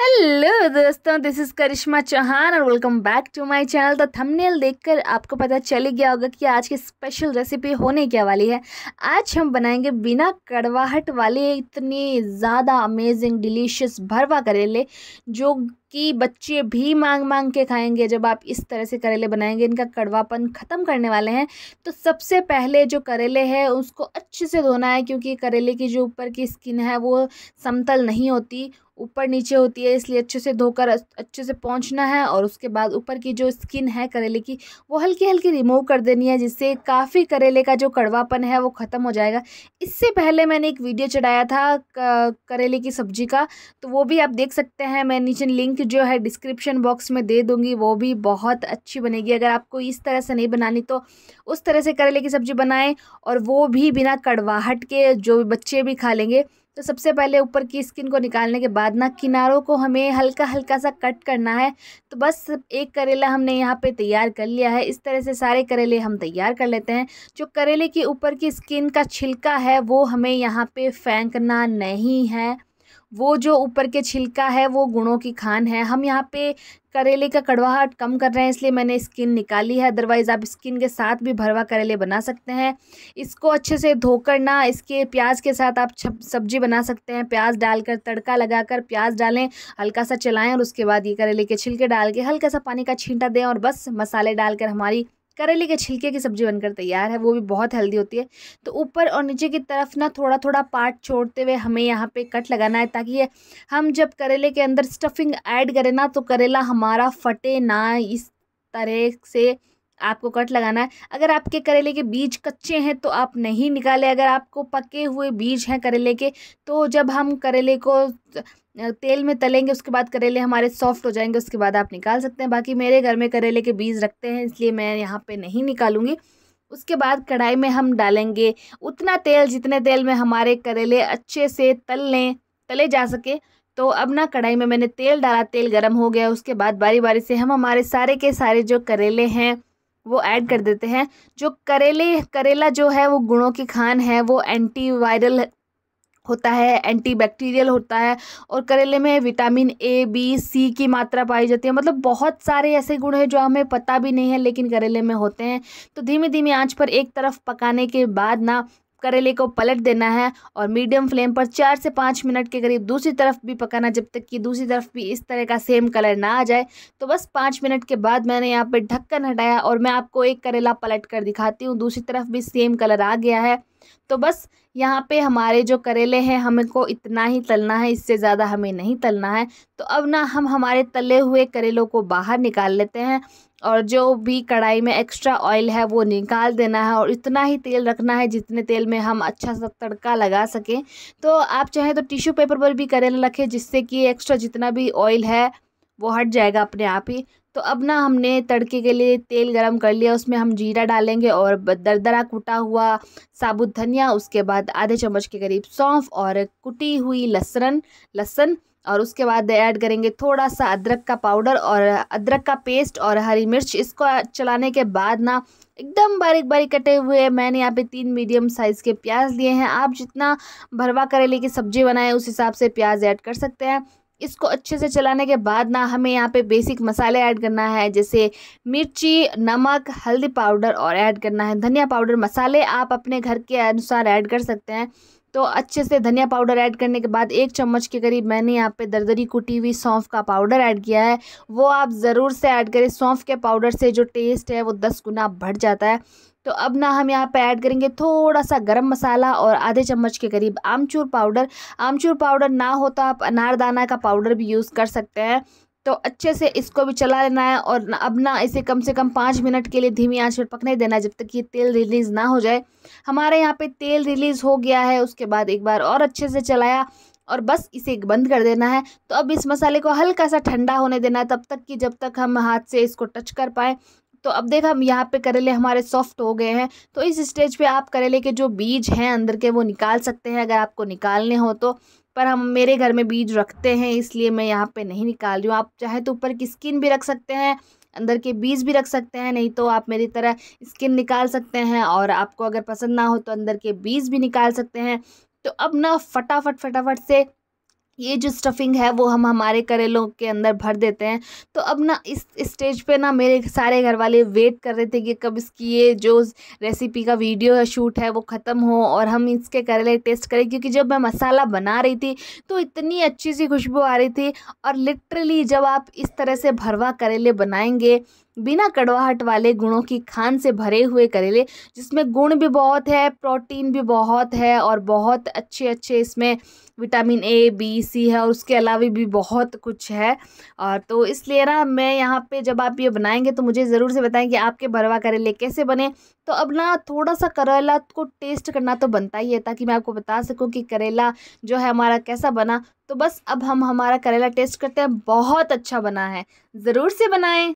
hello दोस्तों this is Karishma Chauhan और welcome back to my channel तो थंबनेल देखकर आपको पता चल ही गया होगा कि आज की स्पेशल रेसिपी होने क्या वाली है आज हम बनाएंगे बिना कड़वाहट वाले इतने ज़्यादा अमेजिंग डिलीशियस भरवा करेले जो कि बच्चे भी मांग मांग के खाएंगे जब आप इस तरह से करेले बनाएंगे इनका कड़वापन ख़त्म करने वाले हैं तो सबसे पहले जो करेले है उसको अच्छे से धोना है क्योंकि करेले की जो ऊपर की स्किन है वो समतल नहीं होती ऊपर नीचे होती है इसलिए अच्छे से धोकर अच्छे से पहुंचना है और उसके बाद ऊपर की जो स्किन है करेले की वो हल्की हल्की रिमूव कर देनी है जिससे काफ़ी करेले का जो कड़वापन है वो ख़त्म हो जाएगा इससे पहले मैंने एक वीडियो चढ़ाया था करेले की सब्ज़ी का तो वो भी आप देख सकते हैं मैं नीचे लिंक लिंक जो है डिस्क्रिप्शन बॉक्स में दे दूँगी वो भी बहुत अच्छी बनेगी अगर आपको इस तरह से नहीं बनानी तो उस तरह से करेले की सब्ज़ी बनाएं और वो भी बिना कड़वाहट के जो बच्चे भी खा लेंगे तो सबसे पहले ऊपर की स्किन को निकालने के बाद ना किनारों को हमें हल्का हल्का सा कट करना है तो बस एक करेला हमने यहाँ पे तैयार कर लिया है इस तरह से सारे करेले हम तैयार कर लेते हैं जो करेले के ऊपर की स्किन का छिलका है वो हमें यहाँ पे फेंकना नहीं है वो जो ऊपर के छिलका है वो गुणों की खान है हम यहाँ पे करेले का कड़वाहट कम कर रहे हैं इसलिए मैंने स्किन निकाली है अदरवाइज़ आप स्किन के साथ भी भरवा करेले बना सकते हैं इसको अच्छे से धोकर ना इसके प्याज के साथ आप सब्जी बना सकते हैं प्याज डालकर तड़का लगाकर प्याज डालें हल्का सा चलाएं और उसके बाद ये करेले के छिलके डाल के हल्का सा पानी का छींटा दें और बस मसाले डालकर हमारी करेले के छिलके की सब्ज़ी बनकर तैयार है वो भी बहुत हेल्दी होती है तो ऊपर और नीचे की तरफ ना थोड़ा थोड़ा पार्ट छोड़ते हुए हमें यहाँ पे कट लगाना है ताकि हम जब करेले के अंदर स्टफिंग ऐड करें ना तो करेला हमारा फटे ना इस तरह से आपको कट लगाना है अगर आपके करेले के बीज कच्चे हैं तो आप नहीं निकाले अगर आपको पके हुए बीज हैं करेले के तो जब हम करेले को तेल में तलेंगे उसके बाद करेले हमारे सॉफ्ट हो जाएंगे उसके बाद आप निकाल सकते हैं बाकी मेरे घर में करेले के बीज रखते हैं इसलिए मैं यहाँ पर नहीं निकालूंगी उसके बाद कढ़ाई में हम डालेंगे उतना तेल जितने तेल में हमारे करेले अच्छे से तल लें तले जा सके तो अब ना कढ़ाई में मैंने तेल डाला तेल गर्म हो गया उसके बाद बारी बारी से हम हमारे सारे के सारे जो करेले हैं वो ऐड कर देते हैं जो करेले करेला जो है वो गुणों की खान है वो एंटीवायरल होता है एंटीबैक्टीरियल होता है और करेले में विटामिन ए बी सी की मात्रा पाई जाती है मतलब बहुत सारे ऐसे गुण हैं जो हमें पता भी नहीं है लेकिन करेले में होते हैं तो धीमे धीमे आंच पर एक तरफ पकाने के बाद ना करेले को पलट देना है और मीडियम फ्लेम पर चार से पाँच मिनट के करीब दूसरी तरफ भी पकाना जब तक कि दूसरी तरफ भी इस तरह का सेम कलर ना आ जाए तो बस पाँच मिनट के बाद मैंने यहाँ पर ढक्कन हटाया और मैं आपको एक करेला पलट कर दिखाती हूँ दूसरी तरफ भी सेम कलर आ गया है तो बस यहाँ पे हमारे जो करेले हैं हमको इतना ही तलना है इससे ज़्यादा हमें नहीं तलना है तो अब ना हम हमारे तले हुए करेलों को बाहर निकाल लेते हैं और जो भी कढ़ाई में एक्स्ट्रा ऑयल है वो निकाल देना है और इतना ही तेल रखना है जितने तेल में हम अच्छा सा तड़का लगा सकें तो आप चाहें तो टिश्यू पेपर पर भी करेला रखें जिससे कि एक्स्ट्रा जितना भी ऑयल है वो हट जाएगा अपने आप ही तो अब ना हमने तड़के के लिए तेल गरम कर लिया उसमें हम जीरा डालेंगे और दरदरा कुटा हुआ साबुत धनिया उसके बाद आधे चम्मच के करीब सौंफ और कुटी हुई लसन लहसन और उसके बाद ऐड करेंगे थोड़ा सा अदरक का पाउडर और अदरक का पेस्ट और हरी मिर्च इसको चलाने के बाद ना एकदम बारीक बारीक कटे हुए मैंने यहाँ पे तीन मीडियम साइज़ के प्याज लिए हैं आप जितना भरवा करेले की सब्ज़ी बनाएं उस हिसाब से प्याज ऐड कर सकते हैं इसको अच्छे से चलाने के बाद ना हमें यहाँ पे बेसिक मसाले ऐड करना है जैसे मिर्ची नमक हल्दी पाउडर और ऐड करना है धनिया पाउडर मसाले आप अपने घर के अनुसार ऐड कर सकते हैं तो अच्छे से धनिया पाउडर ऐड करने के बाद एक चम्मच के करीब मैंने यहाँ पे दरदरी कुटी हुई सौंफ का पाउडर ऐड किया है वो आप ज़रूर से ऐड करें सौंफ के पाउडर से जो टेस्ट है वो दस गुना बढ़ जाता है तो अब ना हम यहाँ पे ऐड करेंगे थोड़ा सा गरम मसाला और आधे चम्मच के करीब आमचूर पाउडर आमचूर पाउडर ना हो तो आप अनारदाना का पाउडर भी यूज़ कर सकते हैं तो अच्छे से इसको भी चला लेना है और अब ना इसे कम से कम पाँच मिनट के लिए धीमी आंच पर पकने देना है जब तक ये तेल रिलीज़ ना हो जाए हमारे यहाँ पे तेल रिलीज़ हो गया है उसके बाद एक बार और अच्छे से चलाया और बस इसे बंद कर देना है तो अब इस मसाले को हल्का सा ठंडा होने देना है तब तक कि जब तक हम हाथ से इसको टच कर पाएँ तो अब देख हम यहाँ पे करेले हमारे सॉफ्ट हो गए हैं तो इस स्टेज पे आप करेले के जो बीज हैं अंदर के वो निकाल सकते हैं अगर आपको निकालने हो तो पर हम मेरे घर में बीज रखते हैं इसलिए मैं यहाँ पे नहीं निकाल रही हूँ आप चाहे तो ऊपर की स्किन भी रख सकते हैं अंदर के बीज भी रख सकते हैं नहीं तो आप मेरी तरह स्किन निकाल सकते हैं और आपको अगर पसंद ना हो तो अंदर के बीज भी निकाल सकते हैं तो अब ना फटाफट फटाफट से ये जो स्टफिंग है वो हम हमारे करेलों के अंदर भर देते हैं तो अब ना इस स्टेज पे ना मेरे सारे घर वाले वेट कर रहे थे कि कब इसकी ये जो रेसिपी का वीडियो है शूट है वो ख़त्म हो और हम इसके करेले टेस्ट करें क्योंकि जब मैं मसाला बना रही थी तो इतनी अच्छी सी खुशबू आ रही थी और लिटरली जब आप इस तरह से भरवा करेले बनाएंगे बिना कड़वाहट वाले गुणों की खान से भरे हुए करेले जिसमें गुण भी बहुत है प्रोटीन भी बहुत है और बहुत अच्छे अच्छे इसमें विटामिन ए बी सी है और उसके अलावा भी बहुत कुछ है और तो इसलिए ना मैं यहाँ पे जब आप ये बनाएंगे तो मुझे ज़रूर से बताएं कि आपके भरवा करेले कैसे बने तो अब ना थोड़ा सा करेला को टेस्ट करना तो बनता ही है ताकि मैं आपको बता सकूँ कि करेला जो है हमारा कैसा बना तो बस अब हम हमारा करेला टेस्ट करते हैं बहुत अच्छा बना है ज़रूर से बनाएँ